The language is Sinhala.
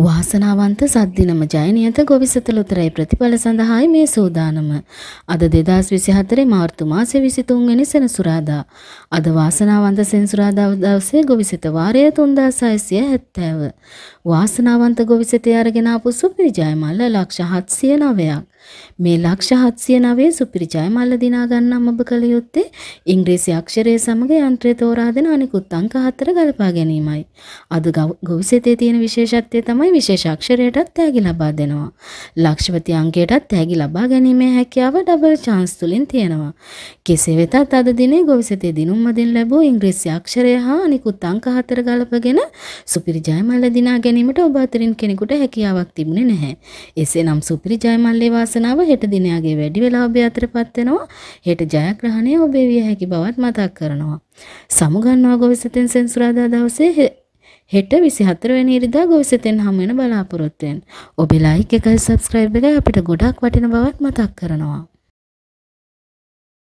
වාසනාවන්ත සද්දිනම ජයනියත ගොවිසත ලොතරැයි ප්‍රතිඵල සඳහායි මේ සූදානම. අද 2024 මාර්තු මාසේ 23 වෙනි සෙනසුරාදා. අද වාසනාවන්ත සෙනසුරාදා දවසේ ගොවිසත වාරය 3670. වාසනාවන්ත ගොවිසතේ අරගෙන ආපු සුපිරි ජයමල්ල ලක්ෂ 709ක්. මේ ලක්ෂ 709 සුපිරි ජයමල්ල දිනා ගන්නම් ඔබ කල යුත්තේ ඉංග්‍රීසි අක්ෂරය සමග යන්ත්‍රය තෝරා දෙන අනිකුත් අංක හතර ගලපා ගැනීමයි. අද ගොවිසතේ තියෙන විශේෂත්වය තමයි තමයි විශේෂාක්ෂරයටත් තෑගි ලබා දෙනවා. ලක්ෂපති අංකයටත් තෑගි ලබා ගැනීමේ හැකියාව ඩබල් චාන්ස් තුලින් තියෙනවා. කෙසේ වෙතත් අද දිනේ ගොවිසතේ දිනුම් මදින් ලැබූ ඉංග්‍රීසි අක්ෂරය හා අනිකුත් අංක හතර ගලපගෙන සුපිරි ජයමල්ල දිනා ගැනීමට ඔබ අතරින් කෙනෙකුට හැකියාවක් තිබුණේ නැහැ. එසේනම් සුපිරි ජයමල්ලේ වාසනාව හෙට දිනයාගේ වැඩි වෙලා ඔබ අතරපත් වෙනවා. හෙට ජයග්‍රහණය ඔබේ විය හැකි බවත් මතක් කරනවා. සමුගන්නවා ගොවිසතෙන් සෙන්සුරාදා දවසේ හෙට 24 වෙනි ඉරිදා ගොවිසෙතෙන් හමු වෙන බලාපොරොත්තුෙන් ඔබේ ලයික් එකයි subscribe එකයි අපිට ගොඩක් වටින බවත් මතක් කරනවා